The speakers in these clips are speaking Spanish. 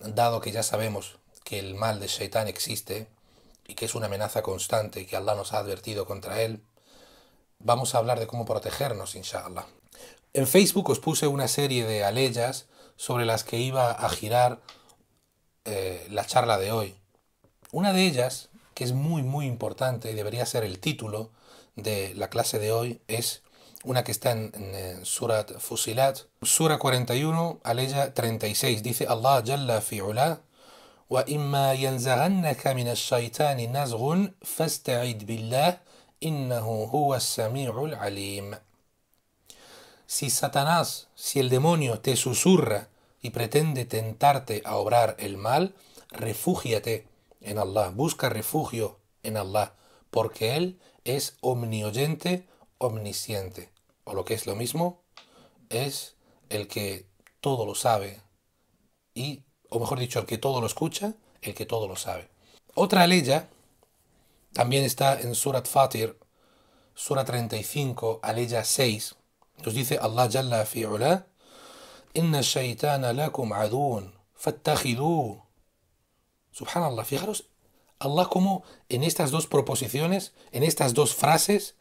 dado que ya sabemos que el mal de Shaitán existe y que es una amenaza constante y que Allah nos ha advertido contra él, vamos a hablar de cómo protegernos, inshallah. En Facebook os puse una serie de aleyas sobre las que iba a girar eh, la charla de hoy. Una de ellas, que es muy muy importante y debería ser el título de la clase de hoy, es una que está en, eh, Surat Fusilat, Sura 41, aleya 36, dice Allah Jalla Si Satanás, si el demonio te susurra y pretende tentarte a obrar el mal, refúgiate en Allah, busca refugio en Allah, porque Él es omnioyente, omnisciente o lo que es lo mismo, es el que todo lo sabe y, o mejor dicho, el que todo lo escucha, el que todo lo sabe. Otra ley también está en Surat Fatir, Sura 35, aleya 6, nos dice Allah Jalla fi Ula, Inna shaitana lakum adun, fattajidu. Subhanallah, fijaros, Allah como en estas dos proposiciones, en estas dos frases,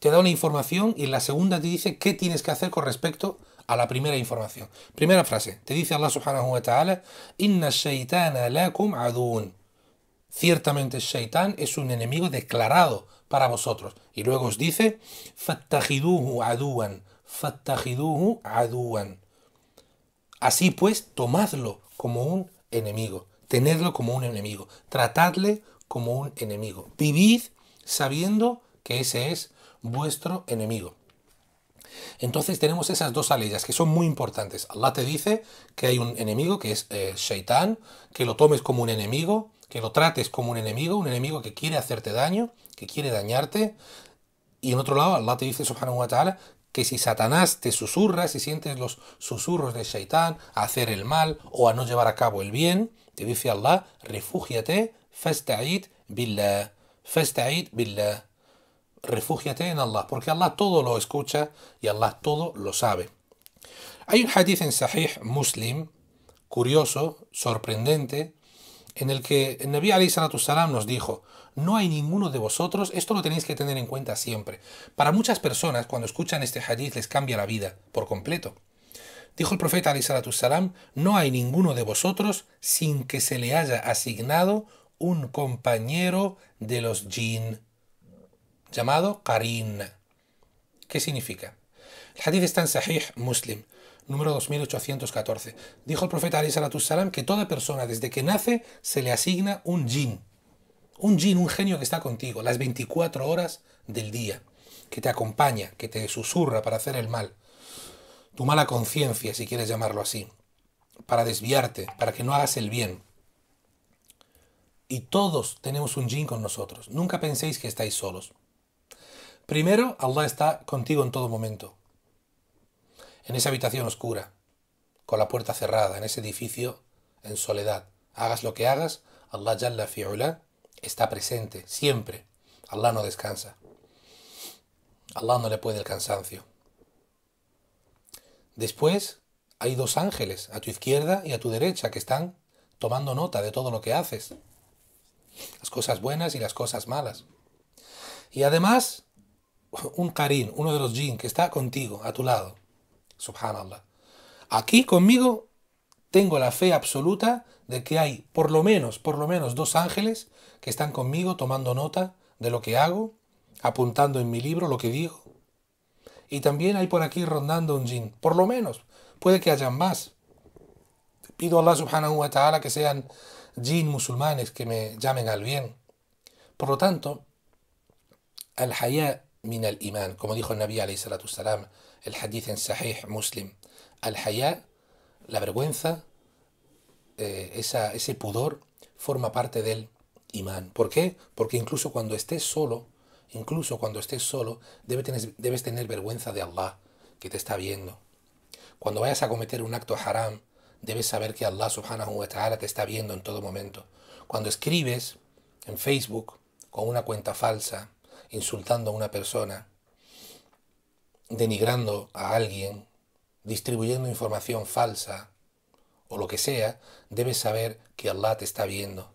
te da una información y en la segunda te dice qué tienes que hacer con respecto a la primera información. Primera frase, te dice Allah subhanahu wa ta'ala, Inna shaitana lakum adu'un Ciertamente el shaitán es un enemigo declarado para vosotros. Y luego os dice, Fattahiduhu aduan, fattahiduhu aduan. Así pues, tomadlo como un enemigo, tenedlo como un enemigo, tratadle como un enemigo. Vivid sabiendo que ese es vuestro enemigo. Entonces tenemos esas dos aleyas que son muy importantes. Allah te dice que hay un enemigo que es eh, Shaitán, que lo tomes como un enemigo, que lo trates como un enemigo, un enemigo que quiere hacerte daño, que quiere dañarte. Y en otro lado, Allah te dice, subhanahu wa ta'ala, que si Satanás te susurra, si sientes los susurros de Shaitán a hacer el mal o a no llevar a cabo el bien, te dice Allah, refúgiate, fasta'id billah, fasta'id billah refúgiate en Allah, porque Allah todo lo escucha y Allah todo lo sabe. Hay un hadith en Sahih Muslim, curioso, sorprendente, en el que el Nabi salam nos dijo, no hay ninguno de vosotros, esto lo tenéis que tener en cuenta siempre. Para muchas personas, cuando escuchan este hadith, les cambia la vida por completo. Dijo el profeta salam, no hay ninguno de vosotros sin que se le haya asignado un compañero de los jinn llamado Karim, ¿Qué significa? El hadith está en Sahih Muslim, número 2814. Dijo el profeta Salam que toda persona desde que nace se le asigna un jinn. Un jinn, un genio que está contigo las 24 horas del día, que te acompaña, que te susurra para hacer el mal. Tu mala conciencia, si quieres llamarlo así, para desviarte, para que no hagas el bien. Y todos tenemos un jinn con nosotros. Nunca penséis que estáis solos. Primero, Allah está contigo en todo momento. En esa habitación oscura, con la puerta cerrada, en ese edificio en soledad. Hagas lo que hagas, Allah Jalla está presente, siempre. Allah no descansa. Allah no le puede el cansancio. Después, hay dos ángeles, a tu izquierda y a tu derecha, que están tomando nota de todo lo que haces. Las cosas buenas y las cosas malas. Y además, un Karim, uno de los jinn que está contigo, a tu lado. Subhanallah. Aquí conmigo tengo la fe absoluta de que hay por lo menos, por lo menos dos ángeles que están conmigo tomando nota de lo que hago, apuntando en mi libro lo que digo. Y también hay por aquí rondando un jinn, por lo menos, puede que hayan más. Pido a Allah subhanahu wa ta'ala que sean jinn musulmanes que me llamen al bien. Por lo tanto, al hayat min al imán, como dijo el Nabi alayhi salatu salam, el hadith en Sahih Muslim, al hayá, la vergüenza, eh, esa, ese pudor, forma parte del imán. ¿Por qué? Porque incluso cuando estés solo, incluso cuando estés solo, debes tener, debes tener vergüenza de Allah, que te está viendo. Cuando vayas a cometer un acto haram, debes saber que Allah subhanahu wa ta'ala te está viendo en todo momento. Cuando escribes en Facebook con una cuenta falsa, insultando a una persona, denigrando a alguien, distribuyendo información falsa o lo que sea, debes saber que Allah te está viendo.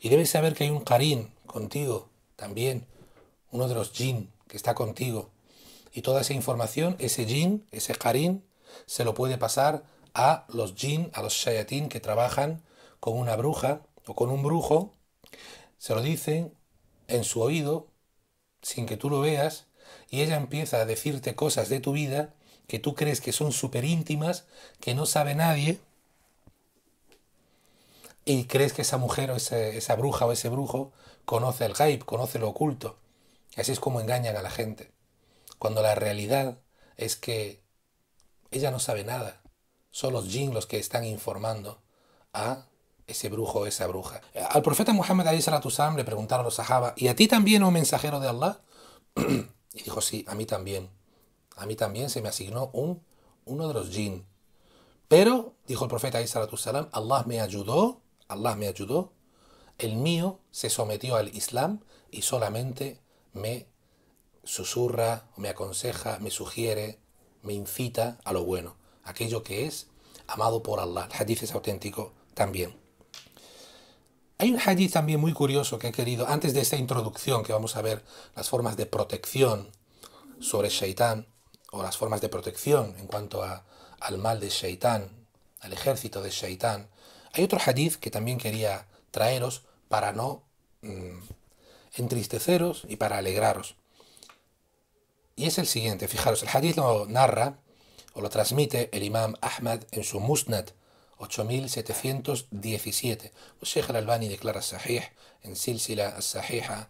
Y debes saber que hay un Karim contigo también, uno de los jinn que está contigo. Y toda esa información, ese jinn, ese Karim, se lo puede pasar a los jinn, a los shayatin que trabajan con una bruja o con un brujo, se lo dicen en su oído sin que tú lo veas, y ella empieza a decirte cosas de tu vida que tú crees que son súper íntimas, que no sabe nadie, y crees que esa mujer o esa bruja o ese brujo conoce el hype, conoce lo oculto. Así es como engañan a la gente. Cuando la realidad es que ella no sabe nada. Son los jin los que están informando a ese brujo, esa bruja. Al profeta Muhammad Salam le preguntaron los sahaba, ¿y a ti también, oh mensajero de Allah? y dijo, sí, a mí también. A mí también se me asignó un, uno de los jinn. Pero, dijo el profeta Salam, Allah me ayudó, Allah me ayudó, el mío se sometió al Islam y solamente me susurra, me aconseja, me sugiere, me incita a lo bueno, aquello que es amado por Allah. El hadith es auténtico también. Hay un hadith también muy curioso que he querido, antes de esta introducción que vamos a ver, las formas de protección sobre Shaitán, o las formas de protección en cuanto al mal de Shaitán, al ejército de Shaitán. Hay otro hadith que también quería traeros para no mm, entristeceros y para alegraros. Y es el siguiente, fijaros, el hadith lo narra o lo transmite el imam Ahmad en su Musnad, 8717. El Sheikh al-Albani declara Sahih en Silsila Sahiha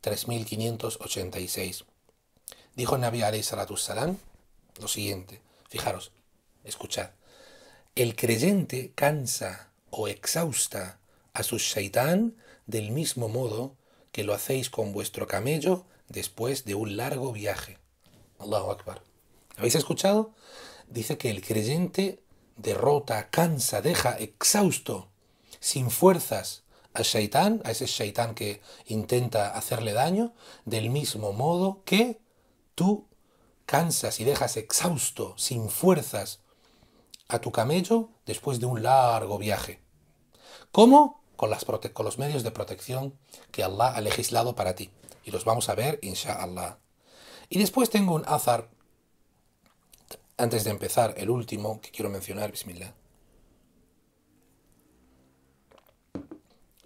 3586. Dijo Nabi alayhi salatu salam lo siguiente. Fijaros, escuchad. El creyente cansa o exhausta a su shaitán del mismo modo que lo hacéis con vuestro camello después de un largo viaje. Allahu Akbar. ¿Habéis escuchado? Dice que el creyente derrota, cansa, deja exhausto, sin fuerzas al shaitán, a ese shaitán que intenta hacerle daño, del mismo modo que tú cansas y dejas exhausto, sin fuerzas, a tu camello después de un largo viaje. ¿Cómo? Con, las los medios de protección que Allah ha legislado para ti. Y los vamos a ver, inshallah. Y después tengo un azar antes de empezar, el último que quiero mencionar, Bismillah.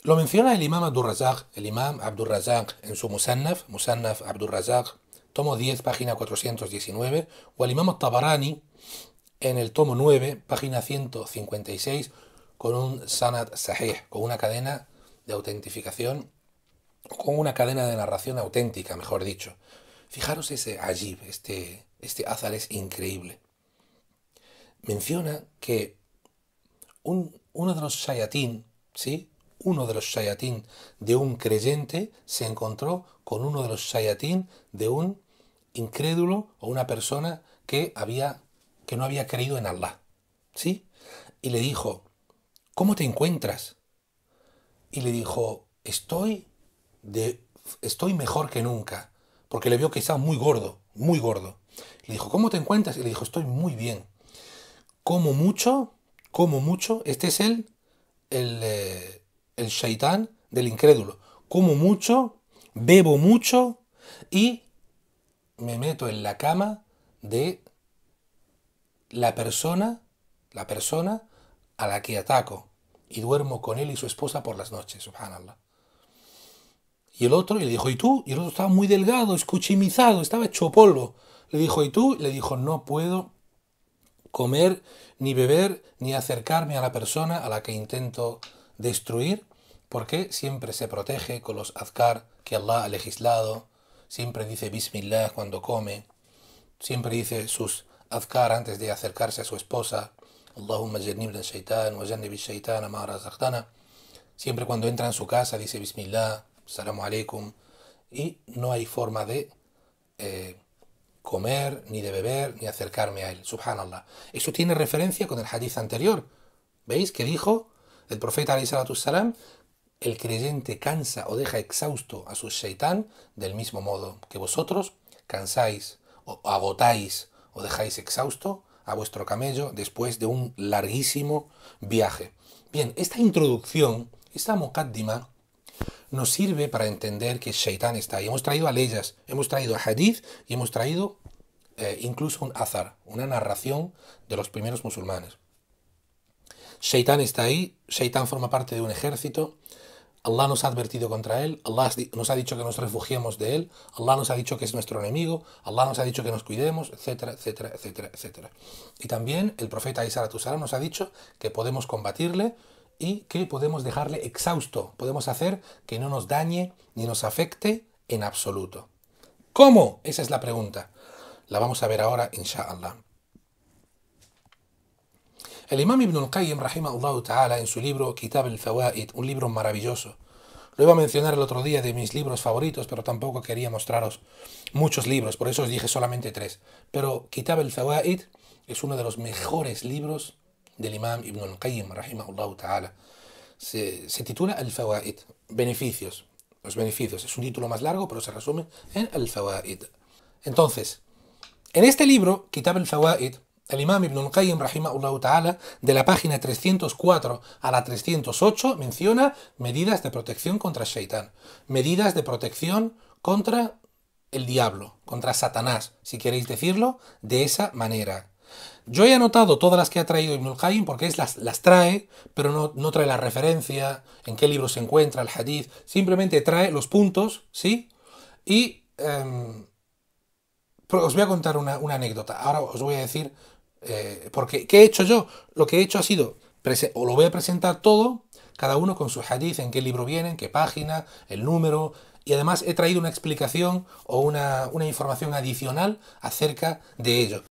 Lo menciona el imam Abdurrazak, el imam Abdurrazak en su Musannaf, Musannaf Abdurrazak, tomo 10, página 419, o el imam Tabarani en el tomo 9, página 156, con un sanat sahih, con una cadena de autentificación, con una cadena de narración auténtica, mejor dicho. Fijaros ese ajib, este, este azar es increíble menciona que un, uno de los Shayatín, ¿sí? uno de los Shayatín de un creyente se encontró con uno de los Shayatín de un incrédulo o una persona que, había, que no había creído en Allah. ¿Sí? Y le dijo, ¿cómo te encuentras? Y le dijo, estoy, de, estoy mejor que nunca, porque le vio que estaba muy gordo, muy gordo. Le dijo, ¿cómo te encuentras? Y le dijo, estoy muy bien como mucho, como mucho, este es el, el, eh, el shaitán del incrédulo. Como mucho, bebo mucho y me meto en la cama de la persona, la persona a la que ataco y duermo con él y su esposa por las noches, subhanallah. Y el otro, le dijo, ¿y tú? Y el otro estaba muy delgado, escuchimizado, estaba hecho polvo. Le dijo, ¿y tú? Le dijo, no puedo comer, ni beber, ni acercarme a la persona a la que intento destruir, porque siempre se protege con los azkar que Allah ha legislado, siempre dice bismillah cuando come, siempre dice sus azkar antes de acercarse a su esposa, Allahumma shaitan wa Siempre cuando entra en su casa dice bismillah, salamu alaikum, y no hay forma de eh, comer, ni de beber, ni acercarme a él. Subhanallah. Eso tiene referencia con el hadith anterior. ¿Veis que dijo el profeta salam El creyente cansa o deja exhausto a su shaitán del mismo modo que vosotros cansáis o agotáis o dejáis exhausto a vuestro camello después de un larguísimo viaje. Bien, esta introducción, esta muqaddima, nos sirve para entender que Shaitán está ahí. Hemos traído a leyas, hemos traído a hadith y hemos traído eh, incluso un azar, una narración de los primeros musulmanes. Shaitán está ahí, Shaitán forma parte de un ejército. Allah nos ha advertido contra él, Allah nos ha dicho que nos refugiemos de él, Allah nos ha dicho que es nuestro enemigo, Allah nos ha dicho que nos cuidemos, etcétera, etcétera, etcétera, etcétera. Y también el profeta Isa nos ha dicho que podemos combatirle y que podemos dejarle exhausto, podemos hacer que no nos dañe ni nos afecte en absoluto. ¿Cómo? Esa es la pregunta. La vamos a ver ahora, inshallah. El imam Ibn al-Qayyim, rahimahullah ta'ala, en su libro Kitab al-Fawaid, un libro maravilloso, lo iba a mencionar el otro día de mis libros favoritos, pero tampoco quería mostraros muchos libros, por eso os dije solamente tres. Pero Kitab al Fawaid es uno de los mejores libros del imam Ibn al-Qayyim, rahimahullah Se, titula Al-Fawaid, beneficios. Los beneficios. Es un título más largo, pero se resume en Al-Fawaid. Entonces, en este libro, Kitab al-Fawaid, el imam Ibn al-Qayyim, rahimahullah de la página 304 a la 308, menciona medidas de protección contra Shaitán. Medidas de protección contra el diablo, contra Satanás, si queréis decirlo de esa manera. Yo he anotado todas las que ha traído Ibn al porque es las, trae, pero no, no, trae la referencia, en qué libro se encuentra el hadith, simplemente trae los puntos, ¿sí? Y em, os voy a contar una, anécdota. Ahora os voy a decir, eh, porque ¿qué he hecho yo? Lo que he hecho ha sido, o lo voy a presentar todo, cada uno con su hadith, en qué libro viene, qué página, el número, y además he traído una explicación o una, una información adicional acerca de ello.